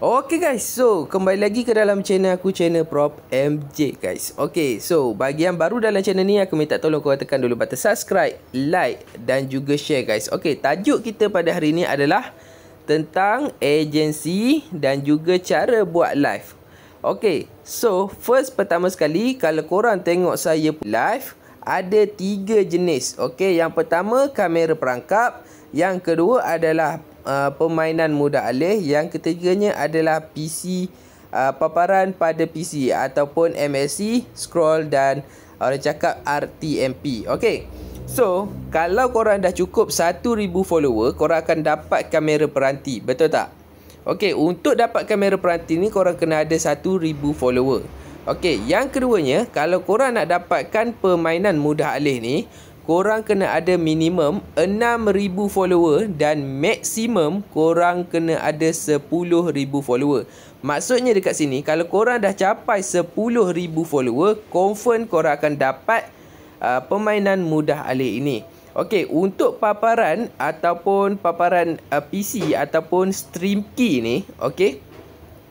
Okay guys, so kembali lagi ke dalam channel aku, channel Prop MJ guys Okay, so bagi yang baru dalam channel ni, aku minta tolong korang tekan dulu button subscribe, like dan juga share guys Okay, tajuk kita pada hari ni adalah tentang agensi dan juga cara buat live Okay, so first pertama sekali, kalau korang tengok saya live, ada tiga jenis Okay, yang pertama kamera perangkap yang kedua adalah uh, permainan mudah alih yang ketiganya adalah PC uh, paparan pada PC ataupun MSC scroll dan uh, orang cakap RTMP okey so kalau korang dah cukup 1000 follower korang akan dapat kamera peranti betul tak okey untuk dapat kamera peranti ni korang kena ada 1000 follower okey yang keduanya kalau korang nak dapatkan permainan mudah alih ni korang kena ada minimum 6,000 follower dan maksimum korang kena ada 10,000 follower. Maksudnya dekat sini, kalau korang dah capai 10,000 follower, confirm korang akan dapat uh, permainan mudah alih ini. Okey, untuk paparan ataupun paparan uh, PC ataupun stream key ni, okey.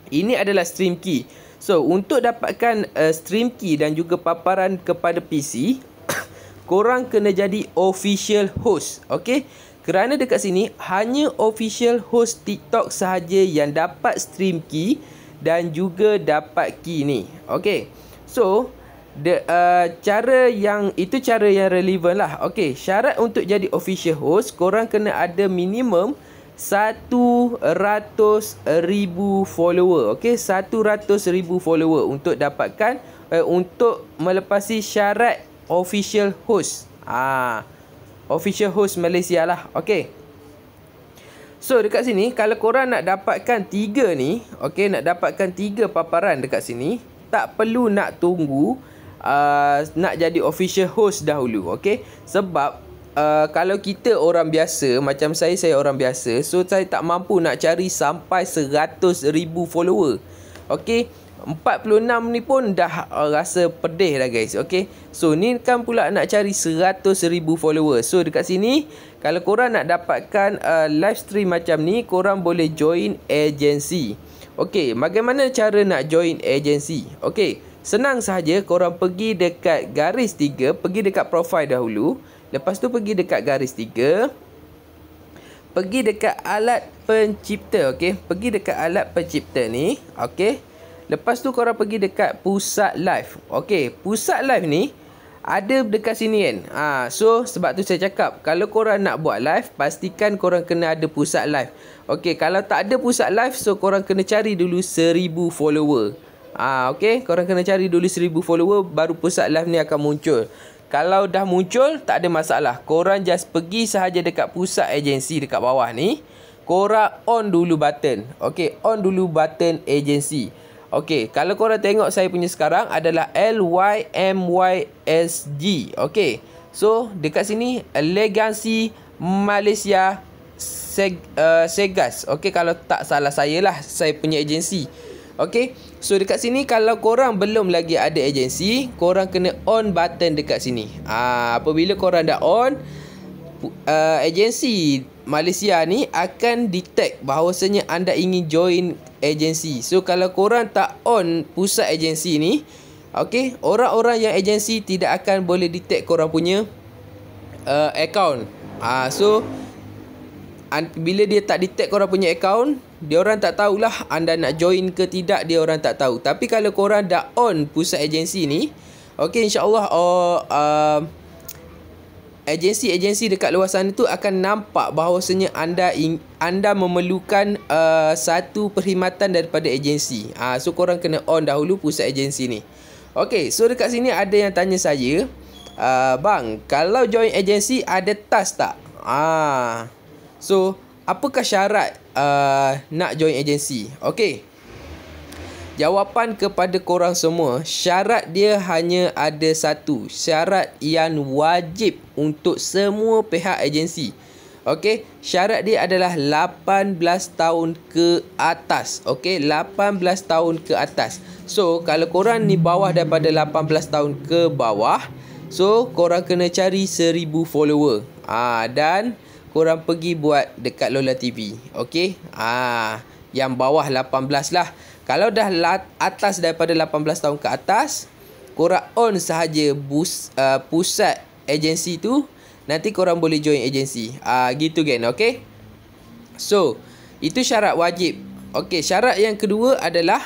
Ini adalah stream key. So, untuk dapatkan uh, stream key dan juga paparan kepada PC, korang kena jadi official host. Okay? Kerana dekat sini, hanya official host TikTok sahaja yang dapat stream key dan juga dapat key ni. Okay? So, the, uh, cara yang, itu cara yang relevan lah. Okay, syarat untuk jadi official host, korang kena ada minimum ribu follower. Okay, ribu follower untuk dapatkan, uh, untuk melepasi syarat official host ah ha, official host Malaysia lah okey So dekat sini kalau korang nak dapatkan tiga ni Okay nak dapatkan tiga paparan dekat sini Tak perlu nak tunggu uh, Nak jadi official host dahulu Okay sebab uh, Kalau kita orang biasa Macam saya saya orang biasa So saya tak mampu nak cari sampai seratus ribu follower Okay 46 ni pun dah uh, rasa pedih dah guys okay. So ni kan pula nak cari ribu followers So dekat sini Kalau korang nak dapatkan uh, live stream macam ni Korang boleh join agency. Okay bagaimana cara nak join agency? Okay senang sahaja korang pergi dekat garis 3 Pergi dekat profile dahulu Lepas tu pergi dekat garis 3 Pergi dekat alat pencipta okay. Pergi dekat alat pencipta ni Okay Lepas tu korang pergi dekat pusat live. Okey, pusat live ni ada dekat sini kan. Ha, so sebab tu saya cakap kalau korang nak buat live pastikan korang kena ada pusat live. Okey, kalau tak ada pusat live so korang kena cari dulu seribu follower. Ah ha, okey, korang kena cari dulu seribu follower baru pusat live ni akan muncul. Kalau dah muncul tak ada masalah. Korang just pergi sahaja dekat pusat agensi dekat bawah ni. Korang on dulu button. Okey, on dulu button agensi. Okey, kalau kau korang tengok saya punya sekarang adalah L Y Y M S G. Okey. So, dekat sini Legacy Malaysia Seg, uh, Segas. Okey, kalau tak salah saya lah saya punya agensi. Okey. So, dekat sini kalau korang belum lagi ada agensi, korang kena on button dekat sini. Ah, apabila korang dah on uh, agensi Malaysia ni akan detect bahawasanya anda ingin join agensi. So kalau korang tak on pusat agensi ni, okey, orang-orang yang agensi tidak akan boleh detect korang punya uh, account. Ah uh, so an- bila dia tak detect korang punya account, dia orang tak tahulah anda nak join ke tidak, dia orang tak tahu. Tapi kalau korang dah on pusat agensi ni, okey insyaallah. allah oh, uh, agensi-agensi dekat luar sana tu akan nampak bahawasanya anda ing, anda memerlukan uh, satu perkhidmatan daripada agensi. Ah so korang kena on dahulu pusat agensi ni. Okay, so dekat sini ada yang tanya saya, uh, bang, kalau join agensi ada task tak? Ah. so, apakah syarat uh, nak join agensi? Okay. Jawapan kepada korang semua, syarat dia hanya ada satu. Syarat yang wajib untuk semua pihak agensi. Okey, syarat dia adalah 18 tahun ke atas. Okey, 18 tahun ke atas. So, kalau korang ni bawah daripada 18 tahun ke bawah, so korang kena cari 1000 follower. Ah ha, dan korang pergi buat dekat Lola TV. Okey. Ah yang bawah 18 lah. Kalau dah atas daripada 18 tahun ke atas, korang on sahaja bus, uh, pusat agensi tu, nanti korang boleh join agensi. Uh, gitu kan, okay? So, itu syarat wajib. Okay, syarat yang kedua adalah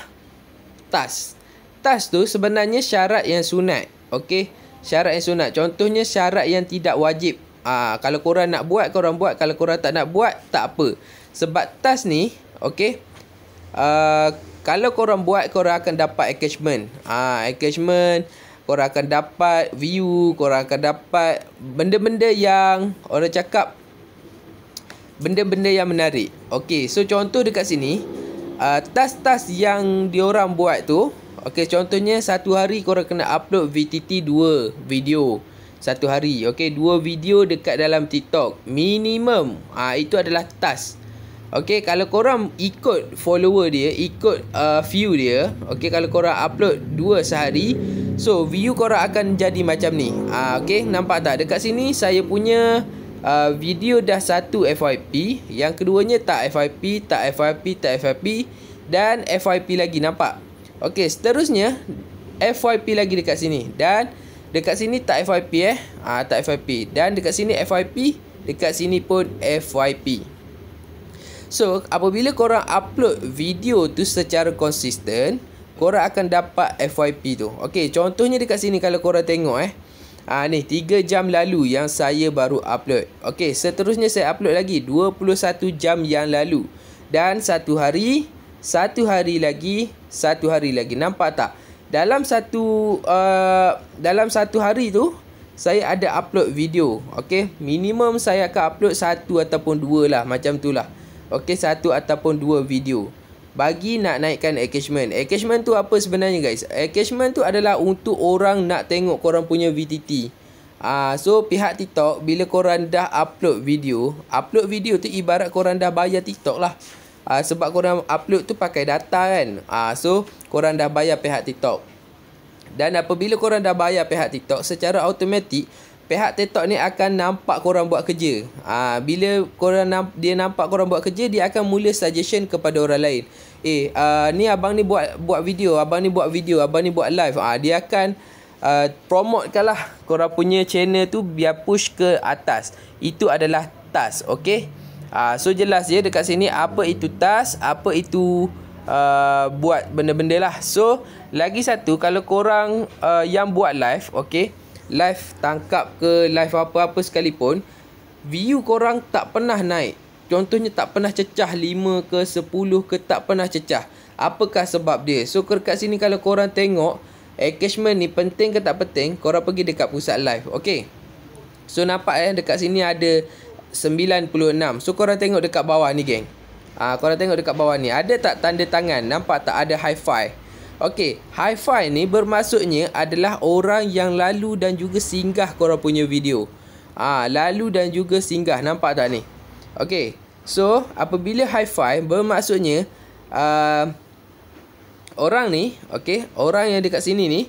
tas. Tas tu sebenarnya syarat yang sunat. Okay, syarat yang sunat. Contohnya syarat yang tidak wajib. Uh, kalau korang nak buat, korang buat. Kalau korang tak nak buat, tak apa. Sebab tas ni, Okay. Uh, kalau korang buat, korang akan dapat engagement. Ah, uh, engagement. Korang akan dapat view. Korang akan dapat benda-benda yang orang cakap. Benda-benda yang menarik. Okay. So, contoh dekat sini. Uh, task-task yang diorang buat tu. Okay. Contohnya, satu hari korang kena upload VTT 2 video. Satu hari. Okay. Dua video dekat dalam TikTok. Minimum. Ah, uh, itu adalah task. Okay kalau korang ikut follower dia Ikut uh, view dia Okay kalau korang upload dua sehari So view korang akan jadi macam ni uh, Okay nampak tak Dekat sini saya punya uh, video dah satu FYP Yang keduanya tak FYP Tak FYP Tak FYP Dan FYP lagi nampak Okay seterusnya FYP lagi dekat sini Dan dekat sini tak FYP eh uh, Tak FYP Dan dekat sini FYP Dekat sini pun FYP. So apabila korang upload video tu secara konsisten Korang akan dapat FYP tu Okay contohnya dekat sini kalau korang tengok eh Ha, ni 3 jam lalu yang saya baru upload Okay seterusnya saya upload lagi 21 jam yang lalu Dan 1 hari 1 hari lagi 1 hari lagi Nampak tak? Dalam satu uh, dalam satu hari tu Saya ada upload video Okay Minimum saya akan upload 1 ataupun 2 lah Macam tu lah Okey satu ataupun dua video bagi nak naikkan engagement. Engagement tu apa sebenarnya guys? Engagement tu adalah untuk orang nak tengok korang punya VTT. Ah uh, so pihak TikTok bila korang dah upload video, upload video tu ibarat korang dah bayar TikTok lah. uh, sebab korang upload tu pakai data kan. uh, so korang dah bayar pihak TikTok. Dan apabila korang dah bayar pihak TikTok secara automatik pihak TikTok ni akan nampak korang buat kerja. Ah bila korang namp- dia nampak korang buat kerja, dia akan mula suggestion kepada orang lain. Eh, uh, ni abang ni buat buat video, abang ni buat video, abang ni buat live. Ah dia akan uh, promote kan lah korang punya channel tu biar push ke atas. Itu adalah task, okey? Ah so jelas ya dekat sini apa itu task, apa itu Uh, buat benda-benda lah So Lagi satu Kalau korang uh, Yang buat live Okay live tangkap ke live apa-apa sekalipun view korang tak pernah naik contohnya tak pernah cecah 5 ke 10 ke tak pernah cecah apakah sebab dia so kat sini kalau korang tengok engagement ni penting ke tak penting korang pergi dekat pusat live okey so nampak eh dekat sini ada 96 so korang tengok dekat bawah ni geng ah ha, korang tengok dekat bawah ni ada tak tanda tangan nampak tak ada high five Okey, high five ni bermaksudnya adalah orang yang lalu dan juga singgah korang punya video. Ah, ha, lalu dan juga singgah nampak tak ni? Okey. So, apabila high five bermaksudnya uh, orang ni, okey, orang yang dekat sini ni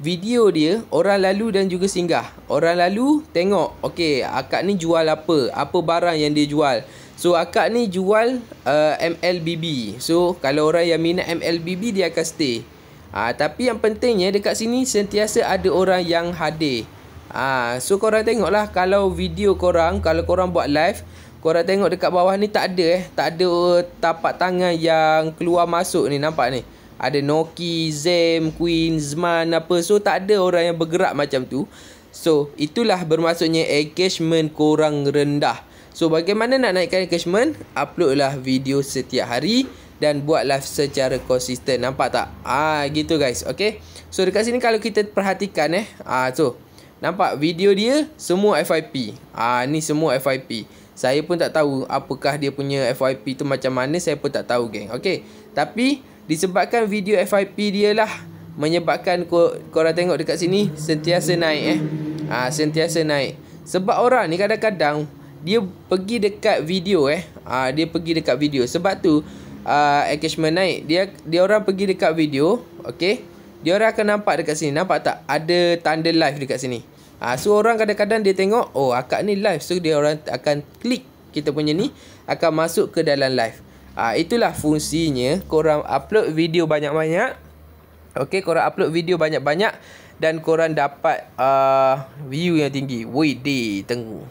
video dia orang lalu dan juga singgah. Orang lalu tengok, okey, akak ni jual apa? Apa barang yang dia jual? So akak ni jual uh, MLBB. So kalau orang yang minat MLBB dia akan stay. Ah tapi yang pentingnya dekat sini sentiasa ada orang yang hadir. Ah so korang tengoklah kalau video korang, kalau korang buat live, korang tengok dekat bawah ni tak ada eh, tak ada tapak tangan yang keluar masuk ni nampak ni. Ada Noki, Zem, Queen, Zman apa. So tak ada orang yang bergerak macam tu. So itulah bermaksudnya engagement korang rendah. So bagaimana nak naikkan engagement? Uploadlah video setiap hari dan buatlah secara konsisten. Nampak tak? Ah gitu guys. Okay. So dekat sini kalau kita perhatikan eh. Ah so nampak video dia semua FYP. Ah ni semua FYP. Saya pun tak tahu apakah dia punya FYP tu macam mana. Saya pun tak tahu geng. Okay. Tapi disebabkan video FYP dia lah menyebabkan kor korang tengok dekat sini sentiasa naik eh. Ah sentiasa naik. Sebab orang ni kadang-kadang dia pergi dekat video eh uh, dia pergi dekat video sebab tu uh, engagement naik dia dia orang pergi dekat video okey dia orang akan nampak dekat sini nampak tak ada tanda live dekat sini uh, so orang kadang-kadang dia tengok oh akak ni live so dia orang akan klik kita punya ni akan masuk ke dalam live uh, itulah fungsinya korang upload video banyak-banyak okey korang upload video banyak-banyak dan korang dapat uh, view yang tinggi. Wih, di tengok.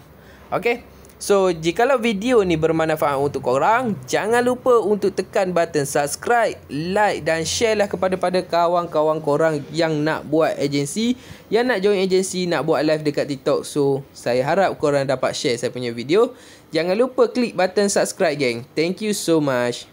Okay. So, jikalau video ni bermanfaat untuk korang, jangan lupa untuk tekan button subscribe, like dan share lah kepada-pada kawan-kawan korang yang nak buat agensi, yang nak join agensi, nak buat live dekat TikTok. So, saya harap korang dapat share saya punya video. Jangan lupa klik button subscribe, Gang. Thank you so much.